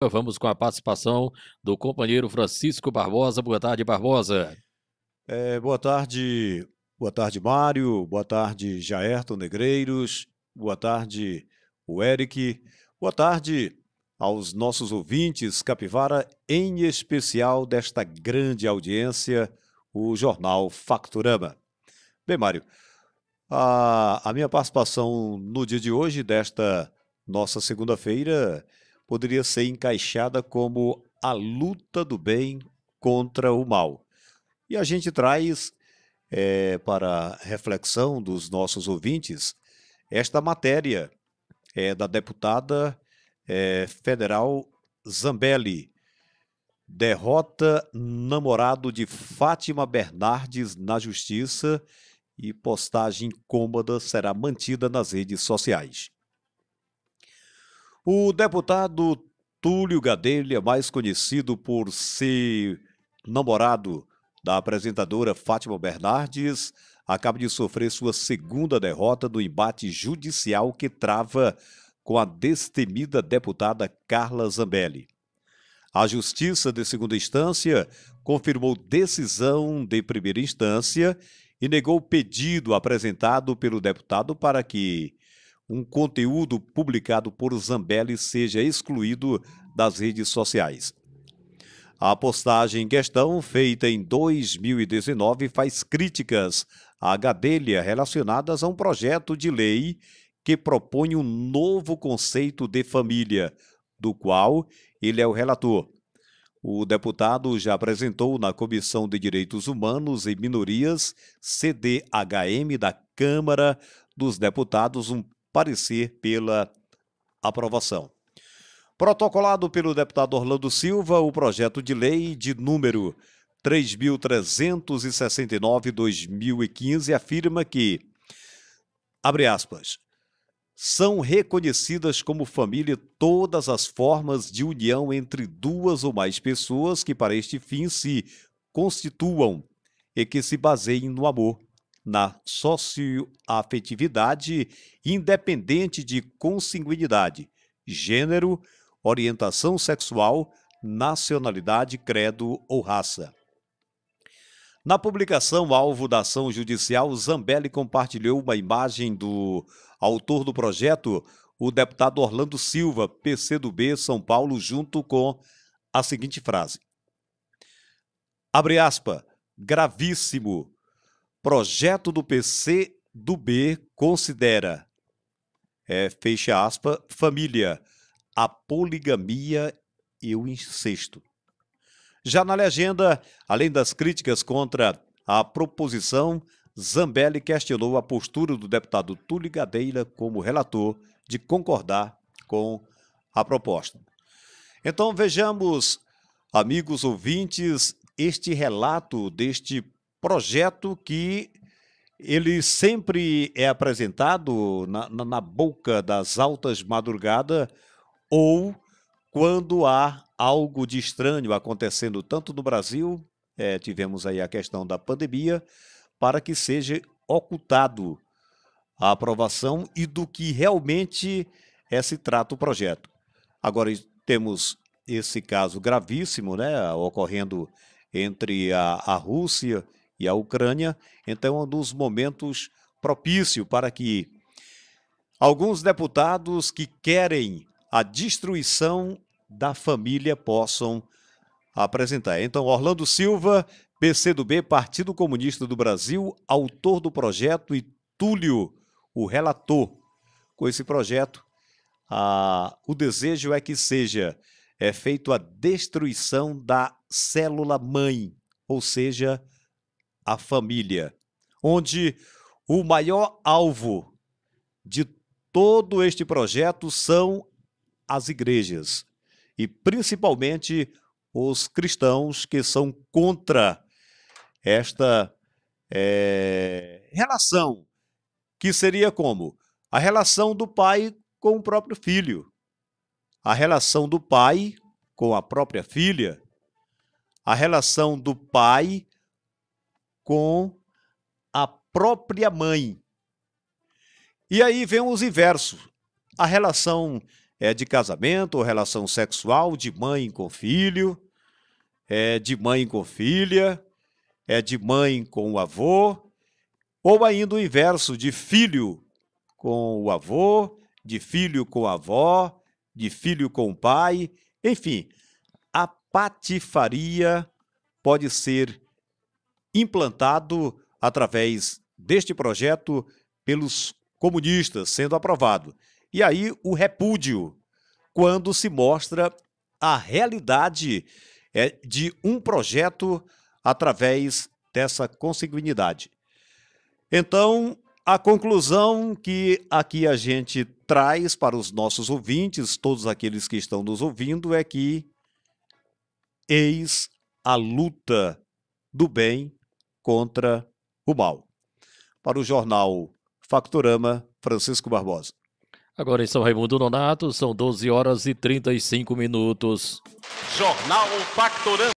Vamos com a participação do companheiro Francisco Barbosa. Boa tarde, Barbosa. É, boa tarde, boa tarde, Mário. Boa tarde, Jaerto Negreiros. Boa tarde, o Eric. Boa tarde aos nossos ouvintes, Capivara, em especial desta grande audiência, o jornal Facturama. Bem, Mário, a, a minha participação no dia de hoje, desta nossa segunda-feira, poderia ser encaixada como a luta do bem contra o mal. E a gente traz é, para reflexão dos nossos ouvintes esta matéria é, da deputada é, federal Zambelli. Derrota namorado de Fátima Bernardes na justiça e postagem cômoda será mantida nas redes sociais. O deputado Túlio Gadelha, mais conhecido por ser namorado da apresentadora Fátima Bernardes, acaba de sofrer sua segunda derrota no embate judicial que trava com a destemida deputada Carla Zambelli. A Justiça de Segunda Instância confirmou decisão de primeira instância e negou o pedido apresentado pelo deputado para que um conteúdo publicado por Zambelli seja excluído das redes sociais. A postagem em questão, feita em 2019, faz críticas à Gadelha relacionadas a um projeto de lei que propõe um novo conceito de família, do qual ele é o relator. O deputado já apresentou na Comissão de Direitos Humanos e Minorias, CDHM da Câmara dos Deputados, um parecer pela aprovação. Protocolado pelo deputado Orlando Silva, o projeto de lei de número 3.369-2015 afirma que, abre aspas, são reconhecidas como família todas as formas de união entre duas ou mais pessoas que, para este fim, se constituam e que se baseiem no amor, na socioafetividade, independente de consanguinidade, gênero, orientação sexual, nacionalidade, credo ou raça. Na publicação alvo da ação judicial, Zambelli compartilhou uma imagem do autor do projeto, o deputado Orlando Silva, PCdoB São Paulo, junto com a seguinte frase. Abre aspa, gravíssimo Projeto do PC do B considera, é, fecha aspas, família, a poligamia e o incesto. Já na legenda, além das críticas contra a proposição, Zambelli questionou a postura do deputado Túlio Gadeira como relator de concordar com a proposta. Então vejamos, amigos ouvintes, este relato deste projeto que ele sempre é apresentado na, na, boca das altas madrugadas ou quando há algo de estranho acontecendo tanto no Brasil, é, tivemos aí a questão da pandemia, para que seja ocultado a aprovação e do que realmente é, se trata o projeto. Agora temos esse caso gravíssimo, né, ocorrendo entre a, a Rússia e a Ucrânia, então é um dos momentos propício para que alguns deputados que querem a destruição da família possam apresentar. Então, Orlando Silva, PCdoB, Partido Comunista do Brasil, autor do projeto, e Túlio, o relator. Com esse projeto, o desejo é que seja é feito a destruição da célula mãe, ou seja, a família, onde o maior alvo de todo este projeto são as igrejas e principalmente os cristãos que são contra esta é, relação, que seria como? A relação do pai com o próprio filho, a relação do pai com a própria filha, a relação do pai com a própria mãe. E aí vem os inversos. A relação é, de casamento ou relação sexual de mãe com filho, é, de mãe com filha, é de mãe com o avô, ou ainda o inverso, de filho com o avô, de filho com a avó, de filho com o pai, enfim, a patifaria pode ser implantado através deste projeto pelos comunistas, sendo aprovado. E aí o repúdio, quando se mostra a realidade é, de um projeto através dessa consanguinidade. Então, a conclusão que aqui a gente traz para os nossos ouvintes, todos aqueles que estão nos ouvindo, é que eis a luta do bem contra o mal. Para o jornal Factorama, Francisco Barbosa. Agora em São Raimundo Nonato, são 12 horas e 35 minutos. Jornal Factorama.